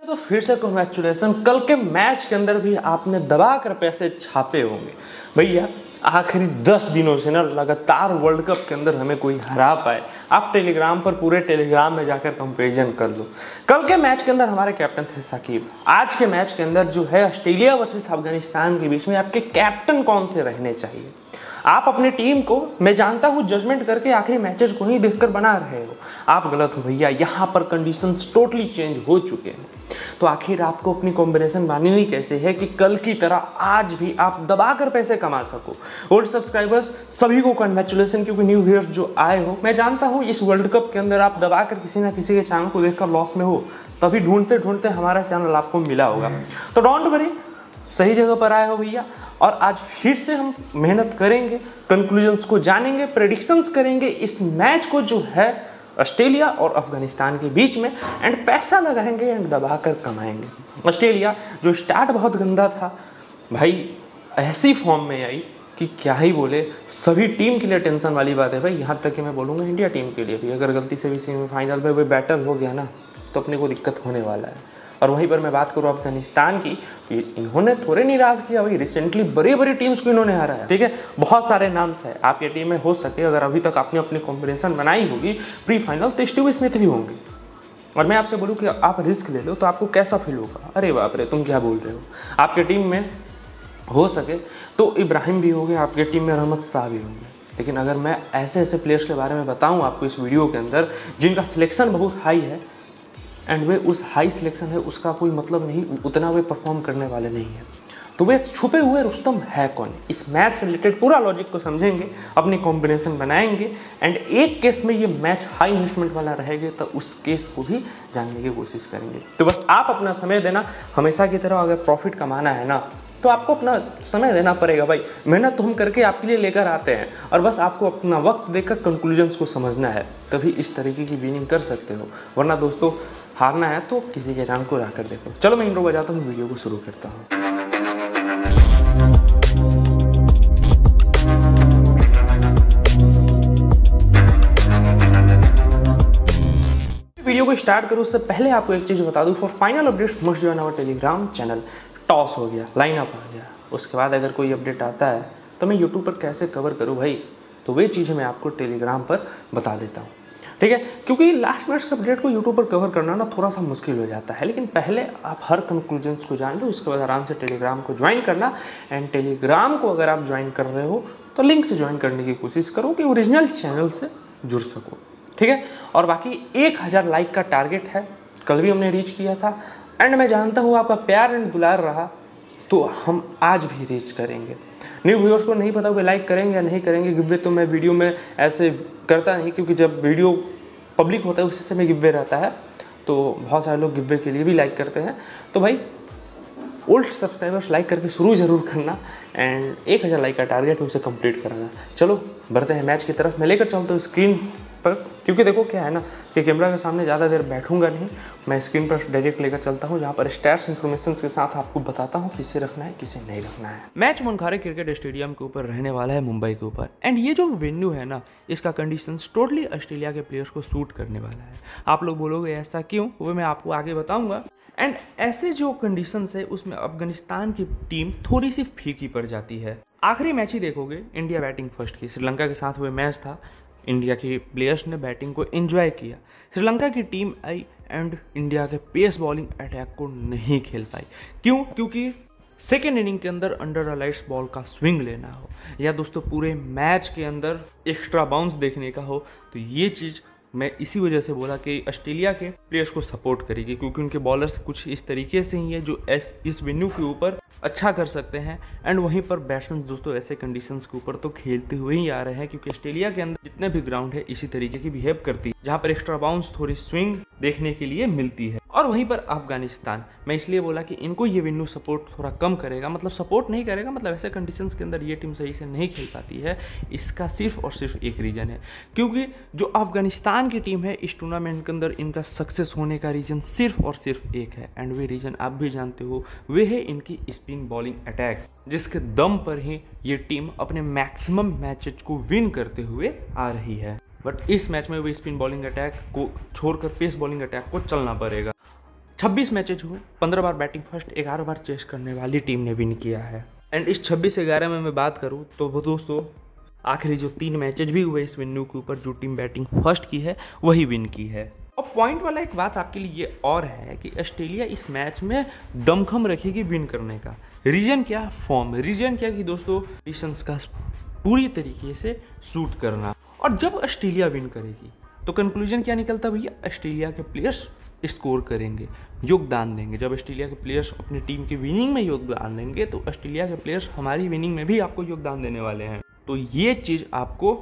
तो, तो फिर से कॉन्ग्रेचुलेसन कल के मैच के अंदर भी आपने दबा कर पैसे छापे होंगे भैया आखिरी दस दिनों से ना लगातार वर्ल्ड कप के अंदर हमें कोई हरा पाए आप टेलीग्राम पर पूरे टेलीग्राम में जाकर कंपेरिजन कर लो कल के मैच के अंदर हमारे कैप्टन थे साकिब आज के मैच के अंदर जो है ऑस्ट्रेलिया वर्सेस अफगानिस्तान के बीच में आपके कैप्टन कौन से रहने चाहिए आप अपनी टीम को मैं जानता हूँ जजमेंट करके आखिरी मैचेस को ही देखकर बना रहे हो आप गलत हो भैया यहाँ पर कंडीशंस टोटली चेंज हो चुके हैं तो आखिर आपको अपनी कॉम्बिनेशन बनानी कैसे है कि कल की तरह आज भी आप दबा कर पैसे कमा सको ओल्ड सब्सक्राइबर्स सभी को कन्ग्रेचुलेसन क्योंकि न्यू व्यूअर्स जो आए हो मैं जानता हूँ इस वर्ल्ड कप के अंदर आप दबा कर किसी ना किसी के चैनल को देखकर लॉस में हो तभी ढूंढते ढूंढते हमारा चैनल आपको मिला होगा हम्म। तो डोंट वरी सही जगह पर आए हो भैया और आज फिर से हम मेहनत करेंगे कंक्लूजन्स को जानेंगे प्रडिक्शंस करेंगे इस मैच को जो है ऑस्ट्रेलिया और अफगानिस्तान के बीच में एंड पैसा लगाएंगे एंड दबा कर कमाएंगे ऑस्ट्रेलिया जो स्टार्ट बहुत गंदा था भाई ऐसी फॉर्म में आई कि क्या ही बोले सभी टीम के लिए टेंशन वाली बात है भाई यहाँ तक कि मैं बोलूँगा इंडिया टीम के लिए भी अगर गलती से भी सेमीफाइनल में वो बैटर हो गया ना तो अपने को दिक्कत होने वाला है और वहीं पर मैं बात करूँ अफगानिस्तान की तो इन्होंने थोड़े निराश किया भाई रिसेंटली बड़ी बड़ी टीम्स को इन्होंने हराया ठीक है बहुत सारे नाम्स है आपके टीम में हो सके अगर अभी तक आपने अपनी कॉम्बिनेशन बनाई होगी प्री फाइनल तो स्टीव स्मिथ भी होंगे और मैं आपसे बोलूँ कि आप रिस्क ले लो तो आपको कैसा फील होगा अरे बाप रे तुम क्या बोल रहे हो आपके टीम में हो सके तो इब्राहिम भी होंगे आपकी टीम में रहमत शाह भी होंगे लेकिन अगर मैं ऐसे ऐसे प्लेयर्स के बारे में बताऊं आपको इस वीडियो के अंदर जिनका सिलेक्शन बहुत हाई है एंड वे उस हाई सिलेक्शन है उसका कोई मतलब नहीं उतना वे परफॉर्म करने वाले नहीं है तो वे छुपे हुए रुस्तम है कौन इस मैच से रिलेटेड पूरा लॉजिक को समझेंगे अपने कॉम्बिनेशन बनाएंगे एंड एक केस में ये मैच हाई इन्वेस्टमेंट वाला रहेगा तो उस केस को भी जानने की कोशिश करेंगे तो बस आप अपना समय देना हमेशा की तरह अगर प्रॉफिट कमाना है ना तो आपको अपना समय देना पड़ेगा भाई मेहनत तो हम करके आपके लिए लेकर आते हैं और बस आपको अपना वक्त देकर कंक्लूजन्स को समझना है तभी इस तरीके की विनिंग कर सकते हो वरना दोस्तों हारना है तो किसी की जान को हरा कर देखो चलो मैं इंट्रो बजाता हूँ वीडियो को शुरू करता हूँ वीडियो को स्टार्ट करूँ उससे पहले आपको एक चीज़ बता दूँ for final updates must join our telegram channel toss हो गया लाइन अप आ गया उसके बाद अगर कोई अपडेट आता है तो मैं यूट्यूब पर कैसे कवर करूँ भाई तो वे चीज़ें मैं आपको टेलीग्राम पर बता देता हूँ ठीक है क्योंकि लास्ट मिनट्स के अपडेट को यूट्यूब पर कवर करना ना थोड़ा सा मुश्किल हो जाता है लेकिन पहले आप हर कंक्लूजन्स को जान लो उसके बाद आराम से टेलीग्राम को ज्वाइन करना एंड टेलीग्राम को अगर आप ज्वाइन कर रहे हो तो लिंक से ज्वाइन करने की कोशिश करो कि ओरिजिनल चैनल से जुड़ सको ठीक है और बाकी एक हज़ार लाइक का टारगेट है कल भी हमने रीच किया था एंड मैं जानता हूँ आपका प्यार एंड दुलार रहा तो हम आज भी रीच करेंगे न्यू व्यूअर्स को नहीं पता वे लाइक करेंगे या नहीं करेंगे गिवे तो मैं वीडियो में ऐसे करता नहीं क्योंकि जब वीडियो पब्लिक होता है उसी समय गिब्बे रहता है तो बहुत सारे लोग गिब्बे के लिए भी लाइक करते हैं तो भाई ओल्ड सब्सक्राइबर्स लाइक करके शुरू ज़रूर करना एंड एक हज़ार लाइक का टारगेट उसे कंप्लीट कराना चलो बढ़ते हैं मैच की तरफ मैं लेकर चलता हूँ स्क्रीन पर क्योंकि देखो क्या है ना कि कैमरा के सामने ज़्यादा देर बैठूंगा नहीं मैं स्क्रीन पर डायरेक्ट लेकर चलता हूँ जहाँ पर स्टैट्स इन्फॉर्मेशन के साथ आपको बताता हूँ किसे रखना है किसे नहीं रखना है मैच मुनखारे क्रिकेट स्टेडियम के ऊपर रहने वाला है मुंबई के ऊपर एंड ये जो वेन्यू है ना इसका कंडीशन टोटली ऑस्ट्रेलिया के प्लेयर्स को सूट करने वाला है आप लोग बोलोगे ऐसा क्यों वो मैं आपको आगे बताऊँगा एंड ऐसे जो कंडीशन है उसमें अफगानिस्तान की टीम थोड़ी सी फीकी पड़ जाती है आखिरी मैच ही देखोगे इंडिया बैटिंग फर्स्ट की श्रीलंका के साथ हुए मैच था इंडिया के प्लेयर्स ने बैटिंग को एंजॉय किया श्रीलंका की टीम आई एंड इंडिया के पेस बॉलिंग अटैक को नहीं खेल पाई क्यों क्योंकि सेकेंड इनिंग के अंदर अंडर अलाइट्स बॉल का स्विंग लेना हो या दोस्तों पूरे मैच के अंदर एक्स्ट्रा बाउंस देखने का हो तो ये चीज़ मैं इसी वजह से बोला कि ऑस्ट्रेलिया के प्लेयर्स को सपोर्ट करेगी क्योंकि उनके बॉलर्स कुछ इस तरीके से ही है जो एस इस वेन्यू के ऊपर अच्छा कर सकते हैं एंड वहीं पर बैट्समैन दोस्तों ऐसे कंडीशंस के ऊपर तो खेलते हुए ही आ रहे हैं क्योंकि ऑस्ट्रेलिया के अंदर जितने भी ग्राउंड है इसी तरीके की बिहेव करती है जहाँ पर एक्स्ट्रा बाउंस थोड़ी स्विंग देखने के लिए मिलती है और वहीं पर अफगानिस्तान मैं इसलिए बोला कि इनको ये विन्नू सपोर्ट थोड़ा कम करेगा मतलब सपोर्ट नहीं करेगा मतलब ऐसे कंडीशंस के अंदर ये टीम सही से नहीं खेल पाती है इसका सिर्फ और सिर्फ एक रीज़न है क्योंकि जो अफगानिस्तान की टीम है इस टूर्नामेंट के अंदर इनका सक्सेस होने का रीज़न सिर्फ और सिर्फ एक है एंड वे रीज़न आप भी जानते हो वे है इनकी स्पिन बॉलिंग अटैक जिसके दम पर ही ये टीम अपने मैक्सिमम मैचेज को विन करते हुए आ रही है बट इस मैच में वो स्पिन बॉलिंग अटैक को छोड़कर पेस बॉलिंग अटैक को चलना पड़ेगा 26 मैचेज हुए 15 बार बैटिंग फर्स्ट 11 बार चेस करने वाली टीम ने विन किया है एंड इस 26 ग्यारह में मैं बात करूँ तो वो दोस्तों आखिरी जो तीन मैचेज भी हुए इस विन्यू के ऊपर जो टीम बैटिंग फर्स्ट की है वही विन की है और पॉइंट वाला एक बात आपके लिए ये और है कि ऑस्ट्रेलिया इस मैच में दमखम रखेगी विन करने का रीजन क्या फॉर्म रीजन क्या कि दोस्तों का पूरी तरीके से सूट करना और जब ऑस्ट्रेलिया विन करेगी तो कंक्लूजन क्या निकलता भैया ऑस्ट्रेलिया के प्लेयर्स स्कोर करेंगे योगदान देंगे जब ऑस्ट्रेलिया के प्लेयर्स अपनी टीम की विनिंग में योगदान देंगे तो ऑस्ट्रेलिया के प्लेयर्स हमारी विनिंग में भी आपको योगदान देने वाले हैं तो ये चीज़ आपको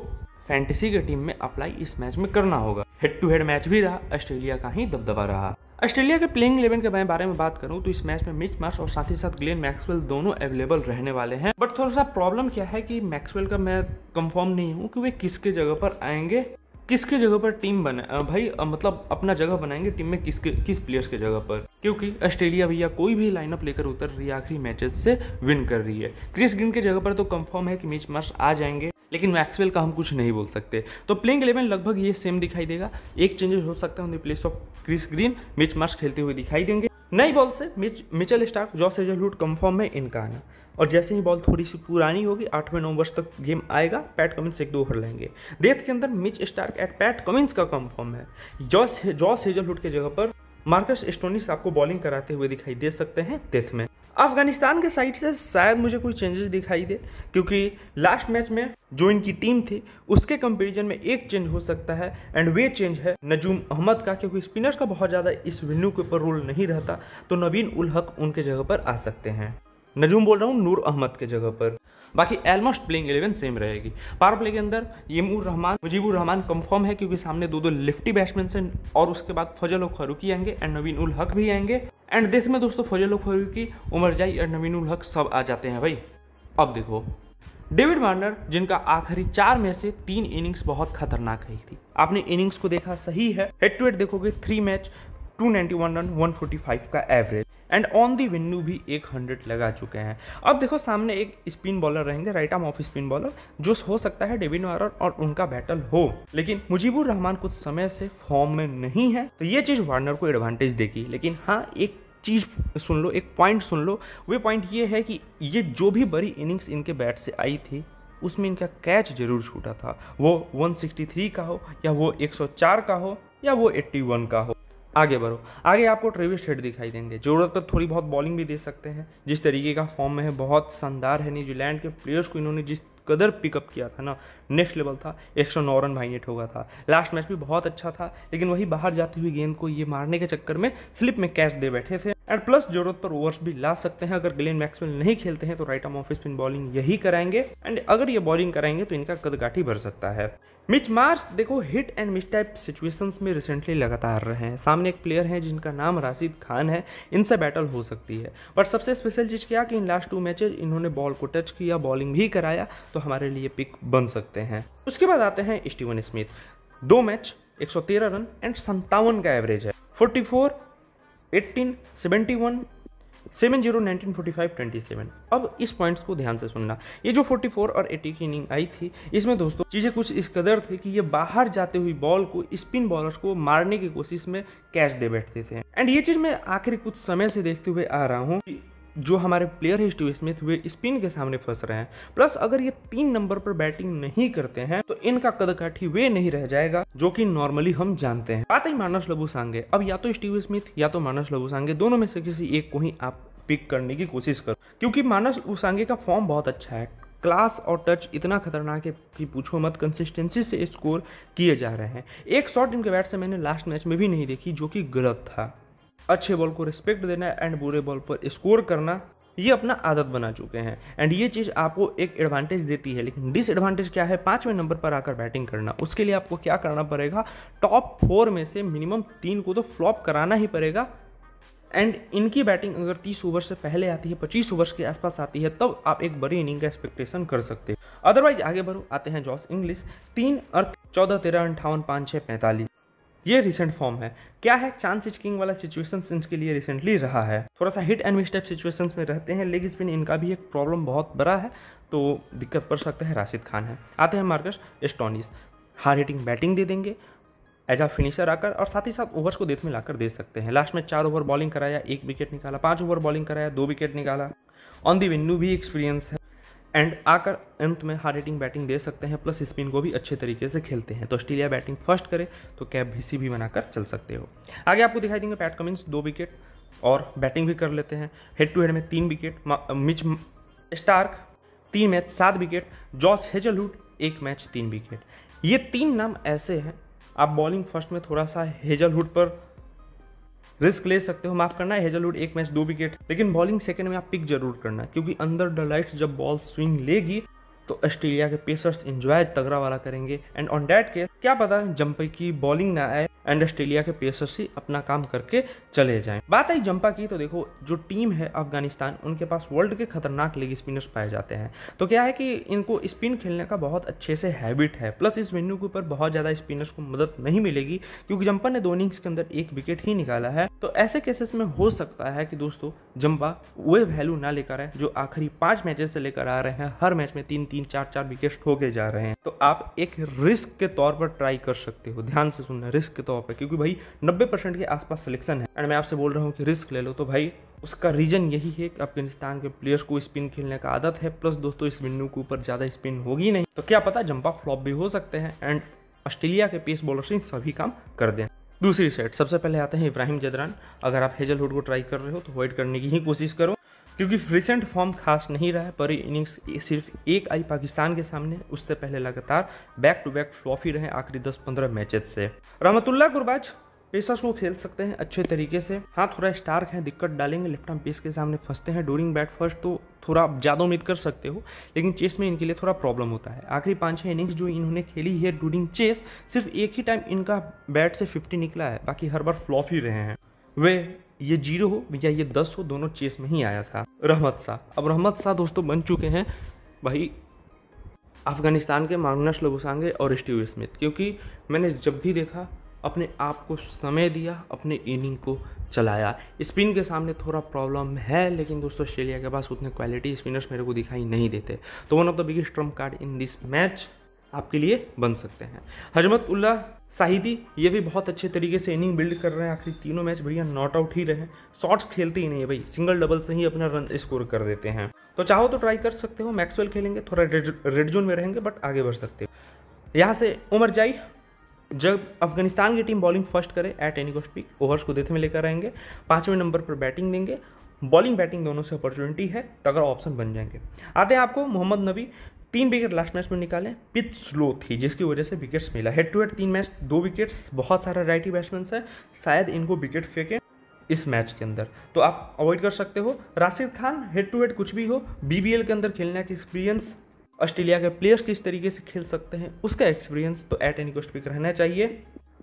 फैंटेसी के टीम में अप्लाई इस मैच में करना होगा हेड टू हेड मैच भी रहा ऑस्ट्रेलिया का ही दबदबा रहा ऑस्ट्रेलिया के प्लेइंग इलेवन के बारे में बात करूं तो इस मैच में मिच मार्स और साथ ही साथ ग्लेन मैक्सवेल दोनों अवेलेबल रहने वाले हैं बट थोड़ा सा प्रॉब्लम क्या है कि मैक्सवेल का मैं कंफर्म नहीं हूं कि वे किसके जगह पर आएंगे किसके जगह पर टीम बना भाई मतलब अपना जगह बनाएंगे टीम में किसके किस प्लेयर्स के जगह पर क्योंकि ऑस्ट्रेलिया भैया कोई भी लाइनअप लेकर उतर रही है आखिरी मैचेस से विन कर रही है क्रिस ग्रीन के जगह पर तो कंफर्म है कि मिच मार्स आ जाएंगे लेकिन मैक्सवेल का हम कुछ नहीं बोल सकते तो प्लेइंग इलेवन लगभग ये सेम दिखाई देगा एक चेंजेस हो सकता है on place of Chris Green Mitch Marsh खेलते हुए दिखाई देंगे नई बॉल से Mitch Mitchell Starc Josh Hazlewood confirm है इनका आना और जैसे ही बॉल थोड़ी सी पुरानी होगी आठवें नौ वर्ष तक गेम आएगा पैट कमिंस एक दो ओवर लेंगे डेथ के अंदर Mitch Starc at Pat Cummins का कंफर्म है जॉस जॉस हेजलवुड के जगह पर मार्कस स्टोनिस आपको बॉलिंग कराते हुए दिखाई दे सकते हैं डेथ में अफगानिस्तान के साइड से शायद मुझे कोई चेंजेस दिखाई दे क्योंकि लास्ट मैच में जो इनकी टीम थी उसके कंपेरिजन में एक चेंज हो सकता है एंड वे चेंज है नजूम अहमद का क्योंकि स्पिनर्स का बहुत ज़्यादा इस वेन्यू के ऊपर रोल नहीं रहता तो नवीन उल हक उनके जगह पर आ सकते हैं नजूम बोल रहा हूँ नूर अहमद के जगह पर बाकी एलमोस्ट प्लेइंग इलेवन सेम रहेगी पावर प्ले के अंदर यमूर रहमान मुजीबुर रहमान कंफर्म है क्योंकि सामने दो दो लिफ्टी बैट्समैन से और उसके बाद फजल और खरूकी आएंगे एंड नवीन उल हक भी आएंगे एंड देश में दोस्तों फजल और खरूकी उमर जाई और नवीन उल हक सब आ जाते हैं भाई अब देखो डेविड वार्नर जिनका आखिरी चार में से तीन इनिंग्स बहुत खतरनाक रही थी आपने इनिंग्स को देखा सही है हेड टू हेड देखोगे थ्री मैच 291 रन 145 का average and on the venue भी एक हंड्रेड लगा चुके हैं अब देखो सामने एक स्पिन बॉलर रहेंगे right arm off spin bowler जो हो सकता है डेविन वार्नर और उनका बैटल हो लेकिन मुजीबुर रहमान कुछ समय से फॉर्म में नहीं है तो ये चीज़ वार्नर को एडवांटेज देगी लेकिन हाँ एक चीज़ सुन लो एक पॉइंट सुन लो वे पॉइंट ये है कि ये जो भी बड़ी इनिंग्स इनके बैट से आई थी उसमें इनका कैच जरूर छूटा था वो 163 का हो या वो 104 का हो या वो 81 का हो आगे बढ़ो आगे आपको ट्रेविस हेड दिखाई देंगे ज़रूरत पर थोड़ी बहुत बॉलिंग भी दे सकते हैं जिस तरीके का फॉर्म में है बहुत शानदार है न्यूजीलैंड के प्लेयर्स को इन्होंने जिस कदर पिकअप किया था ना नेक्स्ट लेवल था एक सौ नौ रन भाई नेट होगा था लास्ट मैच भी बहुत अच्छा था लेकिन वही बाहर जाती हुई गेंद को ये मारने के चक्कर में स्लिप में कैच दे बैठे थे एंड प्लस जरूरत पर ओवर्स भी ला सकते हैं अगर ग्लेन मैक्सवेल नहीं खेलते हैं तो right arm off spin bowling यही कराएंगे एंड अगर ये बॉलिंग कराएंगे तो इनका कदगाठी भर सकता है मिच मार्स देखो hit and miss type situations में रिसेंटली लगातार रहे हैं सामने एक प्लेयर हैं जिनका नाम राशिद खान है इनसे बैटल हो सकती है पर सबसे स्पेशल चीज़ क्या कि इन लास्ट टू मैचेज इन्होंने बॉल को टच किया बॉलिंग भी कराया तो हमारे लिए पिक बन सकते हैं उसके बाद आते हैं स्टीवन स्मिथ दो मैच 113 रन एंड संतावन का एवरेज है 44, 18, 71 seven zero nineteen forty five twenty seven अब इस पॉइंट्स को ध्यान से सुनना ये जो फोर्टी फोर और एटी की इनिंग आई थी इसमें दोस्तों चीज़ें कुछ इस कदर थी कि ये बाहर जाते हुई बॉल को स्पिन बॉलर्स को मारने की कोशिश में कैच दे बैठते थे एंड ये चीज़ मैं आखिर कुछ समय से देखते हुए आ रहा हूँ जो हमारे प्लेयर है स्टीव स्मिथ वे स्पिन के सामने फंस रहे हैं प्लस अगर ये तीन नंबर पर बैटिंग नहीं करते हैं तो इनका कदकाठी वे नहीं रह जाएगा जो कि नॉर्मली हम जानते हैं बात ही मानस लबू सांगे अब या तो स्टीव स्मिथ या तो मानस लबू सांगे दोनों में से किसी एक को ही आप पिक करने की कोशिश करो क्योंकि मानस उसांगे का फॉर्म बहुत अच्छा है क्लास और टच इतना खतरनाक है कि पूछो मत कंसिस्टेंसी से स्कोर किए जा रहे हैं एक शॉट इनके बैट से मैंने लास्ट मैच में भी नहीं देखी जो कि गलत था अच्छे बॉल को रिस्पेक्ट देना एंड बुरे बॉल पर स्कोर करना ये अपना आदत बना चुके हैं एंड ये चीज़ आपको एक एडवांटेज देती है लेकिन डिसएडवांटेज क्या है पाँचवें नंबर पर आकर बैटिंग करना उसके लिए आपको क्या करना पड़ेगा टॉप फोर में से मिनिमम तीन को तो फ्लॉप कराना ही पड़ेगा एंड इनकी बैटिंग अगर 30 ओवर से पहले आती है 25 ओवर्स के आसपास आती है तब आप एक बड़ी इनिंग का एक्सपेक्टेशन कर सकते हैं अदरवाइज आगे बढ़ो आते हैं जॉस इंग्लिश तीन अर्थ चौदह तेरह अंठावन पाँच छः पैंतालीस ये रिसेंट फॉर्म है क्या है चांस सिच किंग वाला सिचुएशन इनके लिए रिसेंटली रहा है थोड़ा सा hit and misstep type situations में रहते हैं लेग स्पिन इनका भी एक प्रॉब्लम बहुत बड़ा है तो दिक्कत पड़ सकता है राशिद खान है आते हैं Marcus Stoinis hard hitting batting दे देंगे एज आ फिनिशर आकर और साथ ही साथ ओवर्स को देख में लाकर दे सकते हैं लास्ट में चार ओवर बॉलिंग कराया एक विकेट निकाला पांच ओवर बॉलिंग कराया दो विकेट निकाला ऑन दी भी एक्सपीरियंस है एंड आकर अंत में हार्ड हिटिंग बैटिंग दे सकते हैं प्लस स्पिन को भी अच्छे तरीके से खेलते हैं तो ऑस्ट्रेलिया बैटिंग फर्स्ट करे तो कैप सी भी बनाकर चल सकते हो आगे आपको दिखाई देंगे पैट कमिंस दो विकेट और बैटिंग भी कर लेते हैं हेड टू हेड में तीन विकेट मिच स्टार्क तीन मैच सात विकेट जॉस हेजलहुड एक मैच तीन विकेट ये तीन नाम ऐसे हैं आप बॉलिंग फर्स्ट में थोड़ा सा हेजलहुड पर रिस्क ले सकते हो माफ करना है हेजलवुड एक मैच दो विकेट लेकिन बॉलिंग सेकंड में आप पिक जरूर करना क्योंकि अंदर द लाइट जब बॉल स्विंग लेगी तो ऑस्ट्रेलिया के पेसर्स इंजॉय तगड़ा वाला करेंगे एंड ऑन डैट केस क्या पता जंपा की बॉलिंग ना आए एंड ऑस्ट्रेलिया के पेसर्स ही अपना काम करके चले जाएं बात आई जंपा की तो देखो जो टीम है अफगानिस्तान उनके पास वर्ल्ड के खतरनाक लेग स्पिनर्स पाए जाते हैं तो क्या है कि इनको स्पिन खेलने का बहुत अच्छे से हैबिट है प्लस इस वेन्यू के ऊपर बहुत ज़्यादा स्पिनर्स को मदद नहीं मिलेगी क्योंकि जंपा ने दो इनिंग्स के अंदर एक विकेट ही निकाला है तो ऐसे केसेस में हो सकता है कि दोस्तों जंपा वे वैल्यू ना लेकर आए जो आखिरी पाँच मैचेस से लेकर आ रहे हैं हर मैच में तीन तीन तीन चार चार विकेट ठोके जा रहे हैं तो आप एक रिस्क के तौर पर ट्राई कर सकते हो ध्यान से सुनना रिस्क के तौर पर क्योंकि भाई नब्बे परसेंट के आसपास सिलेक्शन है एंड मैं आपसे बोल रहा हूँ कि रिस्क ले लो तो भाई उसका रीज़न यही है कि अफगानिस्तान के प्लेयर्स को स्पिन खेलने का आदत है प्लस दोस्तों इस विन्यू के ऊपर ज़्यादा स्पिन होगी नहीं तो क्या पता जंपा फ्लॉप भी हो सकते हैं एंड ऑस्ट्रेलिया के पेस बॉलर इन सभी काम कर दें दूसरी साइड सबसे पहले आते हैं इब्राहिम जदरान अगर आप हेजलहुड को ट्राई कर रहे हो तो अवॉइड करने की ही कोशिश करो क्योंकि रिसेंट फॉर्म खास नहीं रहा है पर इनिंग्स सिर्फ एक आई पाकिस्तान के सामने उससे पहले लगातार बैक टू बैक फ्लॉफी रहे आखिरी 10-15 मैचेज से रहमतुल्ला गुरबाज पेसर्स को खेल सकते हैं अच्छे तरीके से हाँ थोड़ा स्टार्क है दिक्कत डालेंगे लेफ्ट आर्म पेस के सामने फंसते हैं डूरिंग बैट फर्स्ट तो थोड़ा आप ज़्यादा उम्मीद कर सकते हो लेकिन चेस में इनके लिए थोड़ा प्रॉब्लम होता है आखिरी पाँच छः इनिंग्स जो इन्होंने खेली है डूरिंग चेस सिर्फ एक ही टाइम इनका बैट से फिफ्टी निकला है बाकी हर बार फ्लॉप ही रहे हैं वे ये जीरो हो या ये दस हो दोनों चेस में ही आया था रहमत शाह अब रहमत शाह दोस्तों बन चुके हैं भाई अफ़गानिस्तान के मागनस लोबोसांगे और स्टीव स्मिथ क्योंकि मैंने जब भी देखा अपने आप को समय दिया अपने इनिंग को चलाया स्पिन के सामने थोड़ा प्रॉब्लम है लेकिन दोस्तों ऑस्ट्रेलिया के पास उतने क्वालिटी स्पिनर्स मेरे को दिखाई नहीं देते तो one of the biggest trump card in this match आपके लिए बन सकते हैं हजमत उल्ला साहिदी ये भी बहुत अच्छे तरीके से इनिंग बिल्ड कर रहे हैं आखिरी तीनों मैच बढ़िया नॉट आउट ही रहे शॉट्स खेलते ही नहीं है भाई सिंगल डबल से ही अपना रन स्कोर कर देते हैं तो चाहो तो ट्राई कर सकते हो मैक्सवेल खेलेंगे थोड़ा रेड रेड जोन में रहेंगे बट आगे बढ़ सकते हो यहाँ से उमर जाई जब अफगानिस्तान की टीम बॉलिंग फर्स्ट करे at any cost pick overs को देते में लेकर आएंगे पाँचवें नंबर पर बैटिंग देंगे बॉलिंग बैटिंग दोनों से अपॉर्चुनिटी है तगड़ा तो ऑप्शन बन जाएंगे आते हैं आपको मोहम्मद नबी तीन विकेट लास्ट मैच में निकाले पिच स्लो थी जिसकी वजह से विकेट्स मिला हेड टू हेड तीन मैच दो विकेट्स बहुत सारा राइटी बैट्समैन है शायद इनको विकेट फेंके इस मैच के अंदर तो आप अवॉइड कर सकते हो Rashid Khan head to head कुछ भी हो बीबीएल के अंदर खेलने का एक्सपीरियंस ऑस्ट्रेलिया के प्लेयर्स किस तरीके से खेल सकते हैं उसका एक्सपीरियंस तो एट एनी कोस्ट पिक रहना चाहिए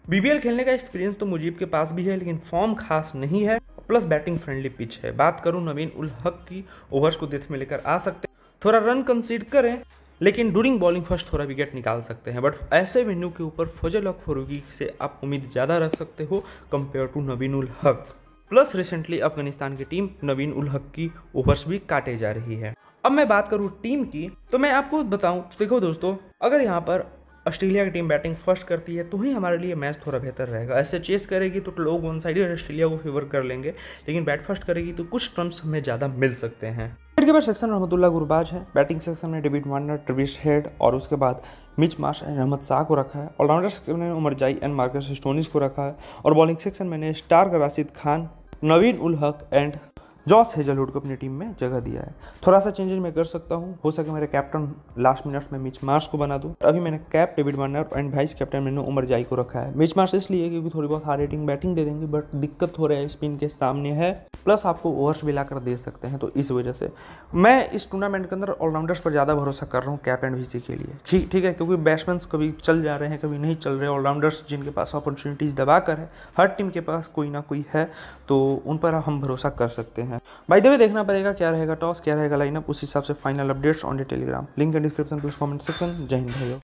बीबीएल खेलने का एक्सपीरियंस तो मुजीब के पास भी है लेकिन फॉर्म खास नहीं है प्लस बैटिंग फ्रेंडली पिच है बात करूं नवीन उल हक की ओवर्स को देख में लेकर आ सकते थोड़ा रन कंसीड करें लेकिन डूरिंग बॉलिंग फर्स्ट थोड़ा विकेट निकाल सकते हैं बट ऐसे वेन्यू के ऊपर फजल हक फरूगी से आप उम्मीद ज़्यादा रख सकते हो कम्पेयर टू नवीन उल हक प्लस रिसेंटली अफगानिस्तान की टीम नवीन उल हक की ओवर्स भी काटे जा रही है अब मैं बात करूँ टीम की तो मैं आपको बताऊँ तो देखो दोस्तों अगर यहाँ पर ऑस्ट्रेलिया की टीम बैटिंग फर्स्ट करती है तो ही हमारे लिए मैच थोड़ा बेहतर रहेगा ऐसे चेस करेगी तो लोग वन साइड ऑस्ट्रेलिया को फेवर कर लेंगे लेकिन बैट फर्स्ट करेगी तो कुछ ट्रम्स हमें ज़्यादा मिल सकते हैं के बाद सेक्शन रहमतुल्ला गुरबाज है बैटिंग सेक्शन में डेविड वार्नर ट्रिविस हेड और उसके बाद Mitch Marsh and Ahmad Shah को रखा है ऑलराउंडर सेक्शन में उमर जाई एंड मार्कस स्टोनिस को रखा है और बॉलिंग सेक्शन में स्टार का राशिद खान नवीन उल हक एंड जॉस हेजलवुड को अपनी टीम में जगह दिया है थोड़ा सा चेंजेस मैं कर सकता हूँ हो सके मेरे कैप्टन लास्ट मिनट में मिच मार्स को बना दूँ अभी मैंने cap David Warner and vice captain मैंने उमर जाई को रखा है मिच मार्स इसलिए क्योंकि थोड़ी बहुत हार रेटिंग बैटिंग दे देंगे बट दिक्कत हो रहा है स्पिन के सामने है प्लस आपको ओवर्स भी लाकर दे सकते हैं तो इस वजह से मैं इस टूर्नामेंट के अंदर ऑलराउंडर्स पर ज़्यादा भरोसा कर रहा हूँ कैप एंड वीसी के लिए ठीक है क्योंकि बैट्समैन कभी चल जा रहे हैं कभी नहीं चल रहे ऑलराउंडर्स जिनके पास अपॉर्चुनिटीज़ दबा कर है हर टीम के पास कोई ना कोई है तो उन पर हम भरोसा कर सकते हैं है भाई देवे देखना पड़ेगा क्या रहेगा टॉस क्या रहेगा लाइनअप उस हिसाब से final updates on the telegram link and description plus comment section Jai Hind